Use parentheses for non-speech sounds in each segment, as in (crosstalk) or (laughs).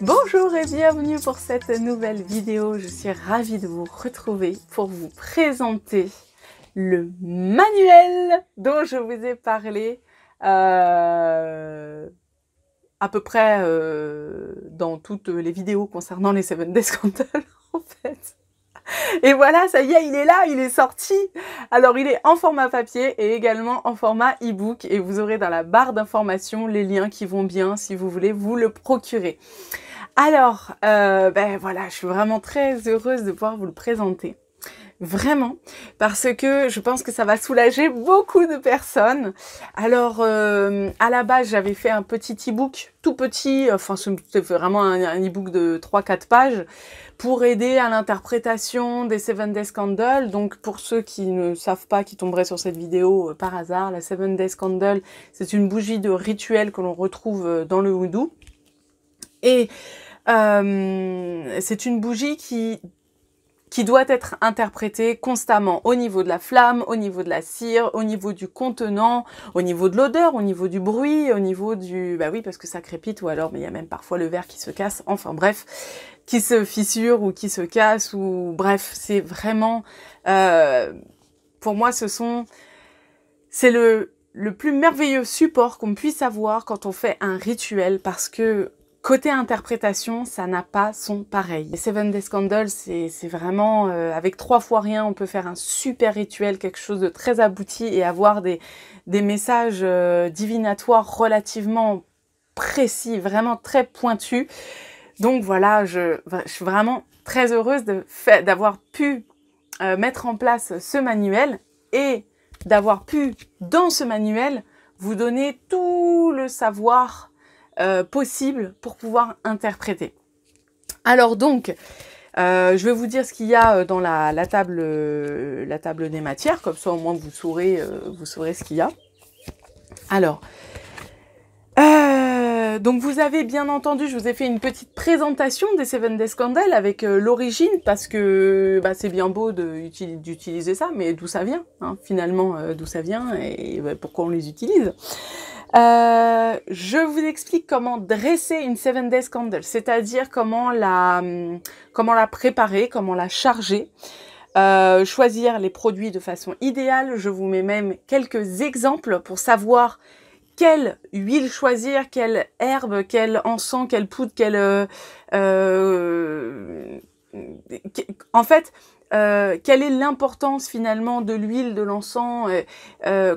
Bonjour et bienvenue pour cette nouvelle vidéo. Je suis ravie de vous retrouver pour vous présenter le manuel dont je vous ai parlé euh, à peu près euh, dans toutes les vidéos concernant les Seven Days (laughs) en fait. Et voilà, ça y est, il est là, il est sorti. Alors, il est en format papier et également en format e-book. Et vous aurez dans la barre d'informations les liens qui vont bien si vous voulez vous le procurer. Alors, euh, ben voilà, je suis vraiment très heureuse de pouvoir vous le présenter vraiment, parce que je pense que ça va soulager beaucoup de personnes. Alors, euh, à la base, j'avais fait un petit e-book, tout petit, enfin, c'était vraiment un, e-book de 3-4 pages, pour aider à l'interprétation des Seven Day Candle. Donc, pour ceux qui ne savent pas, qui tomberaient sur cette vidéo euh, par hasard, la Seven Day Scandal c'est une bougie de rituel que l'on retrouve euh, dans le voodoo Et c'est une bougie qui qui doit être interprété constamment au niveau de la flamme, au niveau de la cire, au niveau du contenant, au niveau de l'odeur, au niveau du bruit, au niveau du... Bah oui, parce que ça crépite, ou alors, mais il y a même parfois le verre qui se casse, enfin bref, qui se fissure ou qui se casse, ou bref, c'est vraiment... Euh, pour moi, ce sont... C'est le le plus merveilleux support qu'on puisse avoir quand on fait un rituel parce que Côté interprétation, ça n'a pas son pareil. Les Seven Day Scandal, c'est vraiment euh, avec trois fois rien, on peut faire un super rituel, quelque chose de très abouti et avoir des, messages euh, divinatoires relativement précis, vraiment très pointus. Donc voilà, je, suis vraiment très heureuse d'avoir pu euh, mettre en place ce manuel et d'avoir pu, dans ce manuel, vous donner tout le savoir euh, possible pour pouvoir interpréter. Alors donc, euh, je vais vous dire ce qu'il y a euh, dans la, table, la table des matières, comme ça au moins vous saurez, vous saurez ce qu'il y a. Alors, donc vous avez bien entendu, je vous ai fait une petite présentation des Seven Days scandales avec l'origine, parce que bah, c'est bien beau d'utiliser ça, mais d'où ça vient, hein, finalement, d'où ça vient et bah, pourquoi on les utilise. Euh, je vous explique comment dresser une Seven Days Candle, c'est-à-dire comment la, hum, comment la préparer, comment la charger, euh, choisir les produits de façon idéale. Je vous mets même quelques exemples pour savoir quelle huile choisir, quelle herbe, quel encens, quelle poudre, quelle... Euh, en fait, quelle est l'importance finalement de l'huile, de l'encens,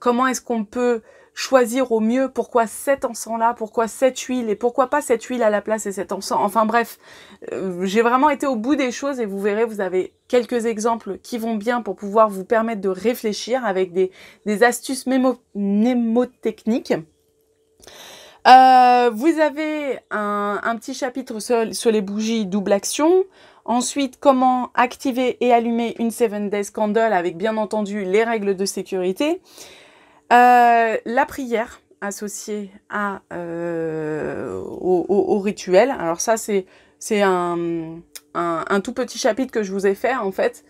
comment est-ce qu'on peut choisir au mieux pourquoi cet encens-là, pourquoi cette huile et pourquoi pas cette huile à la place et cet encens. Enfin bref, euh, j'ai vraiment été au bout des choses et vous verrez, vous avez quelques exemples qui vont bien pour pouvoir vous permettre de réfléchir avec des, astuces mémo, mnémotechniques. Euh, vous avez un, petit chapitre sur, sur, les bougies double action. Ensuite, comment activer et allumer une 7 Days Candle avec bien entendu les règles de sécurité. Euh, la prière associée euh, au, rituel. Alors ça, c'est, un, tout petit chapitre que je vous ai fait, en fait.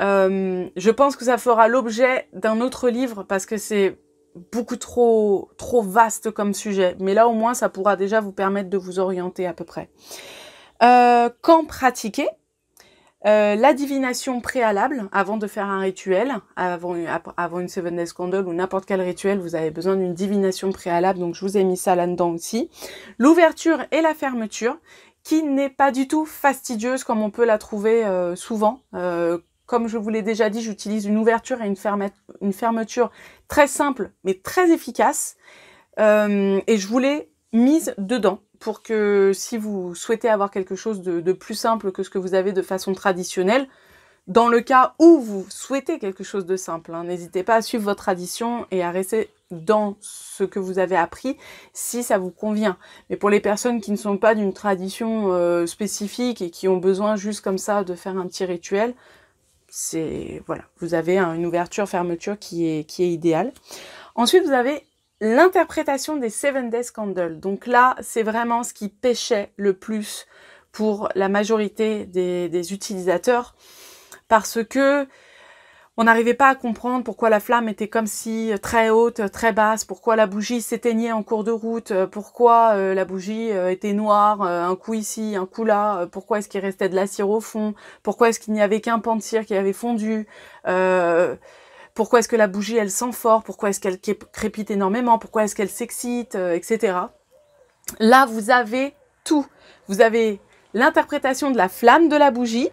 Euh, je pense que ça fera l'objet d'un autre livre parce que c'est beaucoup trop, trop vaste comme sujet. Mais là, au moins, ça pourra déjà vous permettre de vous orienter à peu près. quand pratiquer euh, la divination préalable, avant de faire un rituel, avant, avant une Seven Days Candle ou n'importe quel rituel, vous avez besoin d'une divination préalable, donc je vous ai mis ça là-dedans aussi. L'ouverture et la fermeture, qui n'est pas du tout fastidieuse comme on peut la trouver euh, souvent. Euh, comme je vous l'ai déjà dit, j'utilise une ouverture et une, une, fermeture très simple mais très efficace. et je vous l'ai mise dedans pour que si vous souhaitez avoir quelque chose de, plus simple que ce que vous avez de façon traditionnelle, dans le cas où vous souhaitez quelque chose de simple, hein, n'hésitez pas à suivre votre tradition et à rester dans ce que vous avez appris si ça vous convient. Mais pour les personnes qui ne sont pas d'une tradition euh, spécifique et qui ont besoin juste comme ça de faire un petit rituel, c'est voilà, vous avez une ouverture fermeture qui est qui est idéale. Ensuite, vous avez L'interprétation des Seven Day Candle. Donc là, c'est vraiment ce qui pêchait le plus pour la majorité des, utilisateurs parce que on n'arrivait pas à comprendre pourquoi la flamme était comme si euh, très haute, euh, très basse, pourquoi la bougie s'éteignait en cours de route, euh, pourquoi la bougie était noire, un coup ici, un coup là, pourquoi est-ce qu'il restait de la cire au fond, pourquoi est-ce qu'il n'y avait qu'un pan de cire qui avait fondu. Pourquoi est-ce que la bougie, elle sent fort Pourquoi est-ce qu'elle crépite énormément Pourquoi est-ce qu'elle s'excite, euh, etc. Là, vous avez tout. Vous avez l'interprétation de la flamme de la bougie,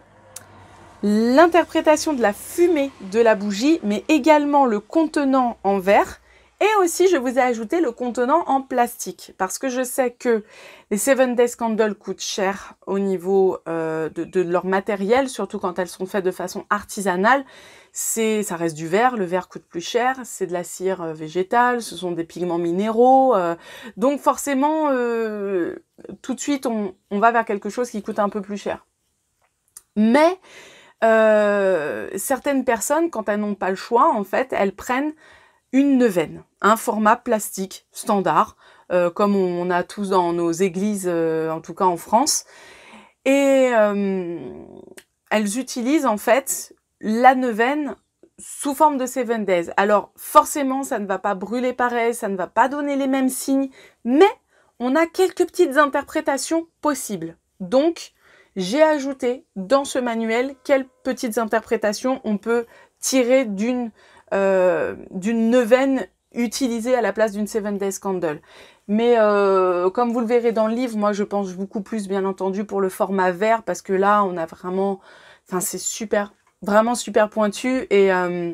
l'interprétation de la fumée de la bougie, mais également le contenant en verre et aussi, je vous ai ajouté le contenant en plastique parce que je sais que les Seven Days candles coûtent cher au niveau euh, de, leur matériel, surtout quand elles sont faites de façon artisanale. C'est, ça reste du verre, le verre coûte plus cher, c'est de la cire euh, végétale, ce sont des pigments minéraux. Euh. donc forcément, tout de suite, on, on va vers quelque chose qui coûte un peu plus cher. Mais certaines personnes, quand elles n'ont pas le choix, en fait, elles prennent une neuvaine, un format plastique standard, euh, comme on a tous dans nos églises, euh, en tout cas en France. Et euh, elles utilisent en fait la neuvaine sous forme de Seven Days. Alors forcément, ça ne va pas brûler pareil, ça ne va pas donner les mêmes signes, mais on a quelques petites interprétations possibles. Donc, j'ai ajouté dans ce manuel quelles petites interprétations on peut tirer d'une euh, d'une neuvaine utilisée à la place d'une Seven Days Candle. Mais euh, comme vous le verrez dans le livre, moi je pense beaucoup plus bien entendu pour le format vert parce que là on a vraiment, enfin c'est super, vraiment super pointu et euh,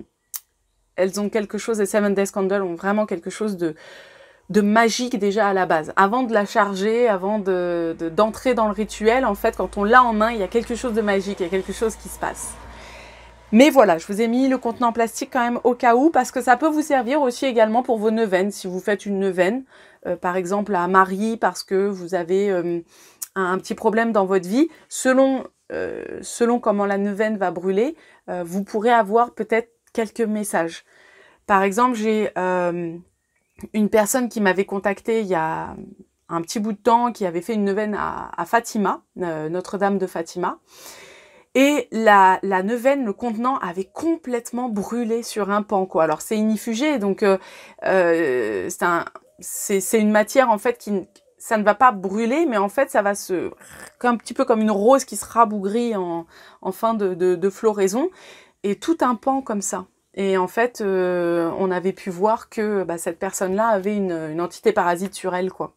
elles ont quelque chose, les Seven Days Candle ont vraiment quelque chose de, de magique déjà à la base. Avant de la charger, avant d'entrer dans le rituel, en fait, quand on l'a en main, il y a quelque chose de magique, il y a quelque chose qui se passe. Mais voilà, je vous ai mis le contenant plastique quand même au cas où, parce que ça peut vous servir aussi également pour vos neuvaines. Si vous faites une neuvaine, euh, par exemple à Marie, parce que vous avez euh, un, petit problème dans votre vie, selon, euh, selon comment la neuvaine va brûler, vous pourrez avoir peut-être quelques messages. Par exemple, j'ai une personne qui m'avait contacté il y a un petit bout de temps, qui avait fait une neuvaine à Fatima, Notre-Dame de Fatima. Et la, neuvaine, le contenant, avait complètement brûlé sur un pan. Quoi. Alors c'est inifugé, donc euh, euh, c'est une matière en fait qui ça ne va pas brûler, mais en fait ça va se un petit peu comme une rose qui se rabougrit en, fin de, floraison et tout un pan comme ça. Et en fait, euh, on avait pu voir que bah, cette personne-là avait une, entité parasite sur elle, quoi.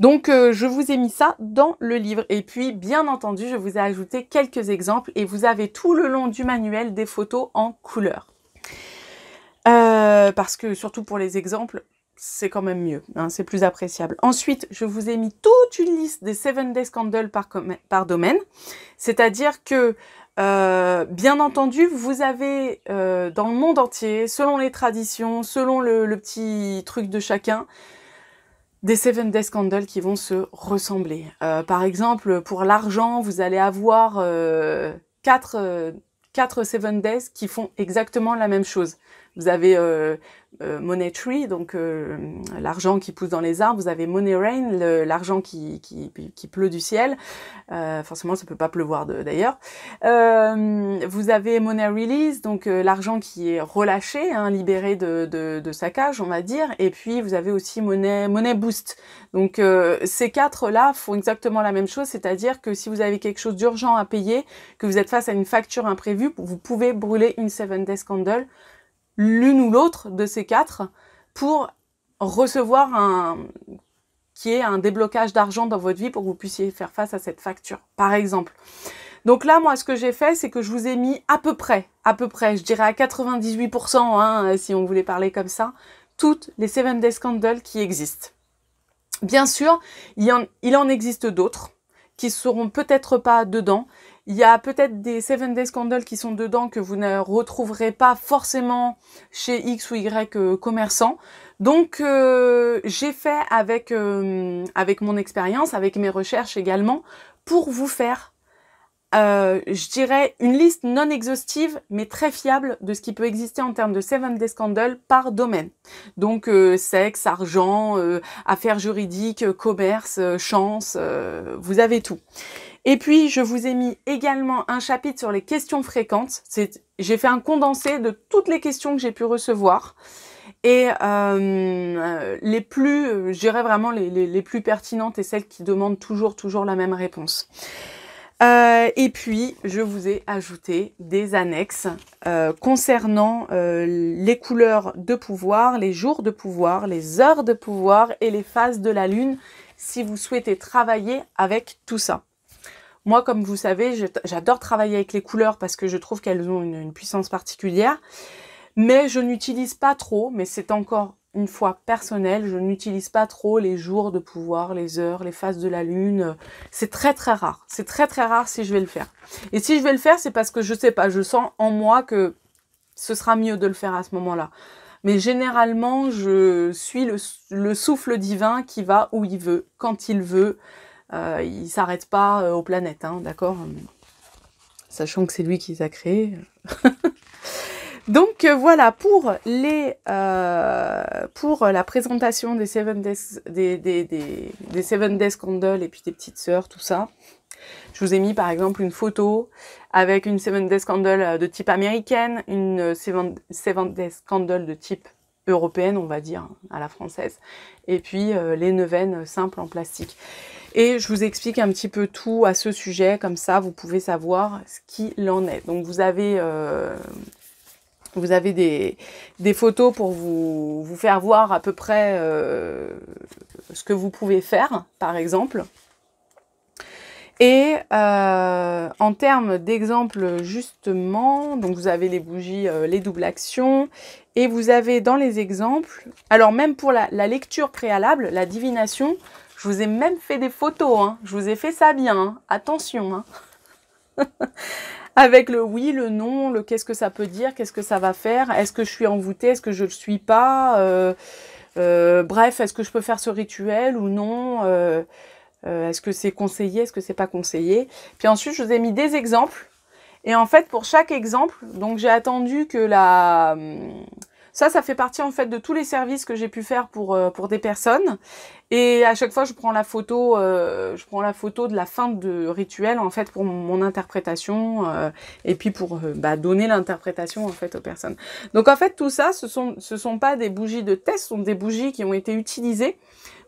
Donc euh, je vous ai mis ça dans le livre et puis bien entendu je vous ai ajouté quelques exemples et vous avez tout le long du manuel des photos en couleur. Euh, parce que surtout pour les exemples, c'est quand même mieux, hein, c'est plus appréciable. Ensuite, je vous ai mis toute une liste des Seven Day Candle par, domaine, c'est-à-dire que euh, bien entendu, vous avez dans le monde entier, selon les traditions, selon le petit truc de chacun, des Seven Days Scandals qui vont se ressembler. Euh, par exemple, pour l'argent, vous allez avoir euh, quatre, euh, quatre Seven Days qui font exactement la même chose. Vous avez euh, euh Money Tree, donc euh, l'argent qui pousse dans les arbres. Vous avez Money Rain, l'argent qui, qui, pleut du ciel. Euh, forcément, ça peut pas pleuvoir d'ailleurs. vous avez Money Release, donc l'argent qui est relâché, hein, libéré de, de, de, sa cage, on va dire. Et puis, vous avez aussi Money, Money Boost. Donc, ces quatre-là font exactement la même chose, c'est-à-dire que si vous avez quelque chose d'urgent à payer, que vous êtes face à une facture imprévue, vous pouvez brûler une Seven day Candle l'une ou l'autre de ces quatre pour recevoir un qui est un déblocage d'argent dans votre vie pour que vous puissiez faire face à cette facture, par exemple. Donc là, moi, ce que j'ai fait, c'est que je vous ai mis à peu près, à peu près, je dirais à 98%, hein, si on voulait parler comme ça, toutes les Seven day scandals qui existent. Bien sûr, il en, il en existe d'autres qui seront peut-être pas dedans, il y a peut-être des Seven Days scandals qui sont dedans que vous ne retrouverez pas forcément chez X ou Y euh, commerçants. Donc euh, j'ai fait avec, euh, avec mon expérience, avec mes recherches également, pour vous faire, je dirais, une liste non exhaustive, mais très fiable de ce qui peut exister en termes de Seven Days scandals par domaine. Donc sexe, argent, affaires juridiques, commerce, chance, vous avez tout. Et puis, je vous ai mis également un chapitre sur les questions fréquentes. J'ai fait un condensé de toutes les questions que j'ai pu recevoir. Et euh, les plus, j'irais vraiment les, plus pertinentes et celles qui demandent toujours, toujours la même réponse. Euh, et puis, je vous ai ajouté des annexes euh, concernant les couleurs de pouvoir, les jours de pouvoir, les heures de pouvoir et les phases de la lune si vous souhaitez travailler avec tout ça. Moi, comme vous savez, j'adore travailler avec les couleurs parce que je trouve qu'elles ont une, puissance particulière. Mais je n'utilise pas trop, mais c'est encore une fois personnel, je n'utilise pas trop les jours de pouvoir, les heures, les phases de la lune. C'est très très rare. C'est très très rare si je vais le faire. Et si je vais le faire, c'est parce que je sais pas, je sens en moi que ce sera mieux de le faire à ce moment-là. Mais généralement, je suis le, le souffle divin qui va où il veut, quand il veut. Euh, il s'arrête pas euh, aux planètes, hein, d'accord euh, Sachant que c'est lui qui les a créés. (laughs) Donc euh, voilà pour les pour la présentation des Seven Days des, des, des, Candle et puis des petites sœurs tout ça. Je vous ai mis par exemple une photo avec une Seven Days Candle de type américaine, une Seven, Seven Candle de type européenne, on va dire, à la française, et puis les neuvaines simples en plastique. Et je vous explique un petit peu tout à ce sujet, comme ça vous pouvez savoir ce qu'il en est. Donc vous avez euh, vous avez des, photos pour vous, vous faire voir à peu près euh, ce que vous pouvez faire, par exemple. Et euh, en termes d'exemple, justement, donc vous avez les bougies, les doubles actions, et vous avez dans les exemples, alors même pour la lecture préalable, la divination, je vous ai même fait des photos, hein. je vous ai fait ça bien, hein. attention. Hein. (laughs) Avec le oui, le non, le qu'est-ce que ça peut dire, qu'est-ce que ça va faire, est-ce que je suis envoûtée, est-ce que je ne le suis pas, euh, euh, bref, est-ce que je peux faire ce rituel ou non, euh, est-ce que c'est conseillé, est-ce que c'est pas conseillé. Puis ensuite, je vous ai mis des exemples. Et en fait, pour chaque exemple, donc j'ai attendu que la hum, ça, ça fait partie en fait de tous les services que j'ai pu faire pour, euh, pour des personnes. Et à chaque fois, je prends la photo, euh, je prends la photo de la fin de rituel en fait pour mon interprétation euh, et puis pour bah, donner l'interprétation en fait aux personnes. Donc en fait, tout ça, ce sont ce sont pas des bougies de test, ce sont des bougies qui ont été utilisées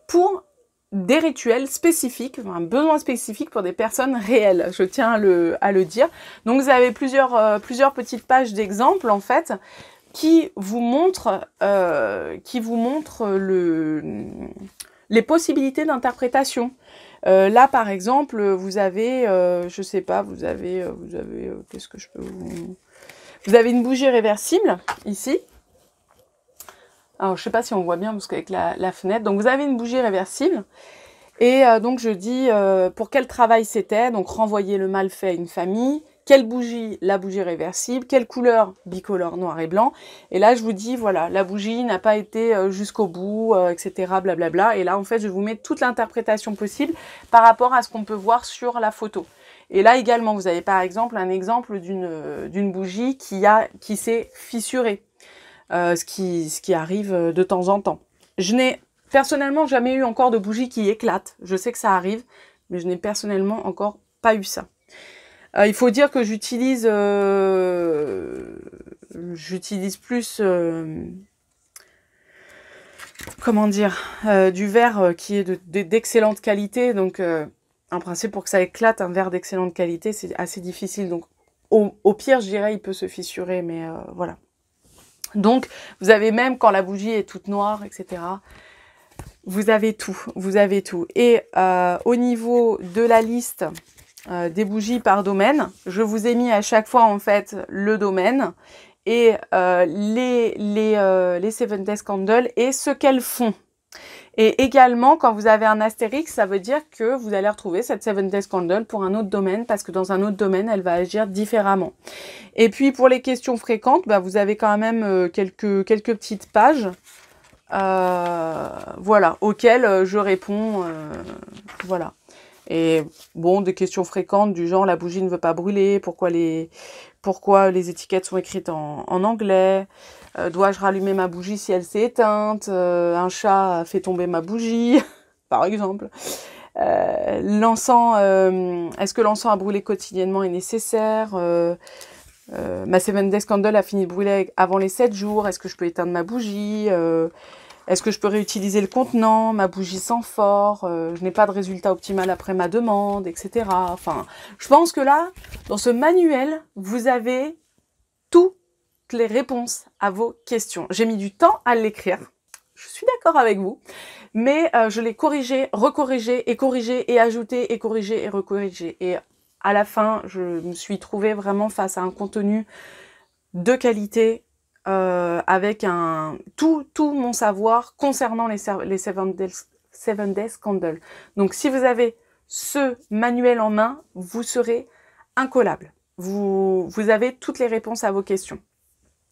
pour des rituels spécifiques, un besoin spécifique pour des personnes réelles, je tiens à le, dire. Donc vous avez plusieurs, plusieurs petites pages d'exemples en fait, qui vous montre, euh, les possibilités d'interprétation. Euh, là, par exemple, vous avez, euh, je sais pas, vous avez, vous avez, qu'est-ce que je peux vous, vous avez une bougie réversible ici. Alors, je sais pas si on voit bien parce qu'avec la, la, fenêtre, donc vous avez une bougie réversible. Et donc je dis pour quel travail c'était, donc renvoyer le mal fait à une famille, quelle bougie La bougie réversible. Quelle couleur Bicolore noir et blanc. Et là, je vous dis, voilà, la bougie n'a pas été euh, jusqu'au bout, euh, etc. Blablabla. Et là, en fait, je vous mets toute l'interprétation possible par rapport à ce qu'on peut voir sur la photo. Et là également, vous avez par exemple un exemple d'une euh, bougie qui, qui s'est fissurée, ce, qui, ce qui arrive de temps en temps. Je n'ai personnellement jamais eu encore de bougie qui éclate. Je sais que ça arrive, mais je n'ai personnellement encore pas eu ça. Euh, il faut dire que j'utilise euh, j'utilise plus euh, comment dire du verre qui est d'excellente qualité donc en principe pour que ça éclate un verre d'excellente qualité c'est assez difficile donc au, pire je dirais il peut se fissurer mais voilà donc, vous avez même quand la bougie est toute noire, etc. Vous avez tout, vous avez tout. Et au niveau de la liste, euh, des bougies par domaine. Je vous ai mis à chaque fois en fait le domaine et euh, les, les, euh, les Seven Candle et ce qu'elles font. Et également, quand vous avez un astérix, ça veut dire que vous allez retrouver cette Seven Day Candle pour un autre domaine, parce que dans un autre domaine, elle va agir différemment. Et puis, pour les questions fréquentes, bah, vous avez quand même quelques, petites pages, voilà, auxquelles je réponds, voilà. Et bon, des questions fréquentes du genre la bougie ne veut pas brûler, pourquoi les, pourquoi les étiquettes sont écrites en, anglais, euh, dois-je rallumer ma bougie si elle s'est éteinte, euh, un chat a fait tomber ma bougie, (laughs) par exemple. Euh, l'encens, est-ce que l'encens à brûler quotidiennement est nécessaire Ma Seven Days Candle a fini de brûler avant les 7 jours, est-ce que je peux éteindre ma bougie est-ce que je peux réutiliser le contenant, ma bougie sans fort, euh, je n'ai pas de résultat optimal après ma demande, etc. Enfin, je pense que là, dans ce manuel, vous avez toutes les réponses à vos questions. J'ai mis du temps à l'écrire. Je suis d'accord avec vous, mais euh, je l'ai corrigé, recorrigé et corrigé et ajouté et corrigé et recorrigé. Et à la fin, je me suis trouvée vraiment face à un contenu de qualité euh, avec un, tout, tout mon savoir concernant les, les Seven, Days, Seven Candle. Donc si vous avez ce manuel en main, vous serez incollable. Vous, vous avez toutes les réponses à vos questions.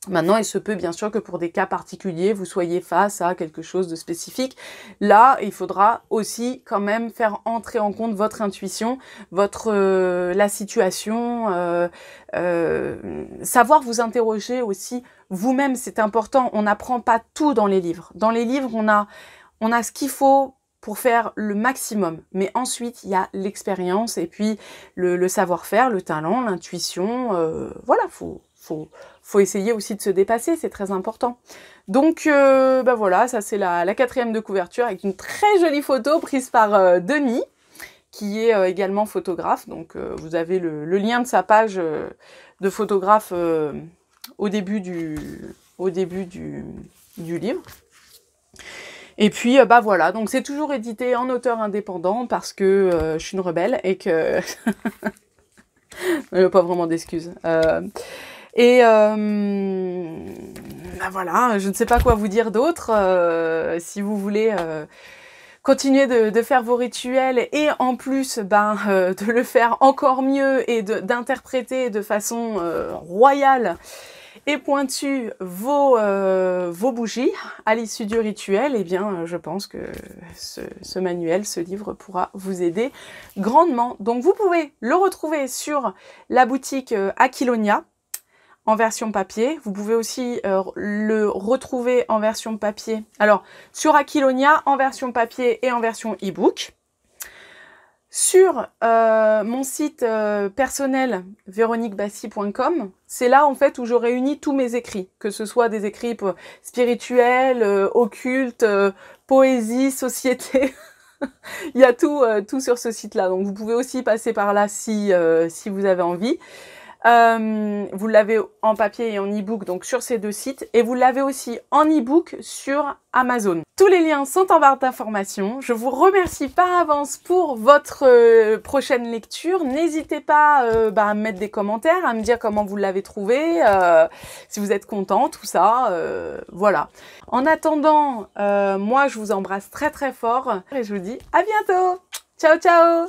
Maintenant, il se peut bien sûr que pour des cas particuliers, vous soyez face à quelque chose de spécifique. Là, il faudra aussi quand même faire entrer en compte votre intuition, votre euh, la situation, euh, euh, savoir vous interroger aussi vous-même, c'est important. On n'apprend pas tout dans les livres. Dans les livres, on a on a ce qu'il faut pour faire le maximum. Mais ensuite, il y a l'expérience et puis le, le savoir-faire, le talent, l'intuition. voilà, faut faut faut essayer aussi de se dépasser, c'est très important. Donc euh, bah voilà, ça c'est la, quatrième de couverture avec une très jolie photo prise par euh, Denis, qui est euh, également photographe. Donc vous avez le, lien de sa page de photographe au début du, au début du, livre. Et puis bah voilà, donc c'est toujours édité en auteur indépendant parce que je suis une rebelle et que... (laughs) pas vraiment d'excuses. Et euh, bah voilà, je ne sais pas quoi vous dire d'autre. Euh, si vous voulez euh, continuer de, faire vos rituels et en plus ben, de le faire encore mieux et d'interpréter de, façon royale et pointue vos, vos bougies à l'issue du rituel, eh bien je pense que ce, ce, manuel, ce livre pourra vous aider grandement. Donc vous pouvez le retrouver sur la boutique Aquilonia en version papier. Vous pouvez aussi euh, le retrouver en version papier. Alors, sur Aquilonia, en version papier et en version ebook. Sur euh, mon site euh, personnel VéroniqueBassy.com, c'est là en fait où je réunis tous mes écrits, que ce soit des écrits spirituels, occultes, poésie, société. (laughs) Il y a tout, tout sur ce site-là. Donc vous pouvez aussi passer par là si, si vous avez envie. Euh, vous l'avez en papier et en e-book donc sur ces deux sites et vous l'avez aussi en e-book sur Amazon. Tous les liens sont en barre d'information. Je vous remercie par avance pour votre euh, prochaine lecture. N'hésitez pas euh, bah, à me mettre des commentaires, à me dire comment vous l'avez trouvé, si vous êtes content, tout ça. voilà. En attendant, moi je vous embrasse très très fort et je vous dis à bientôt. Ciao ciao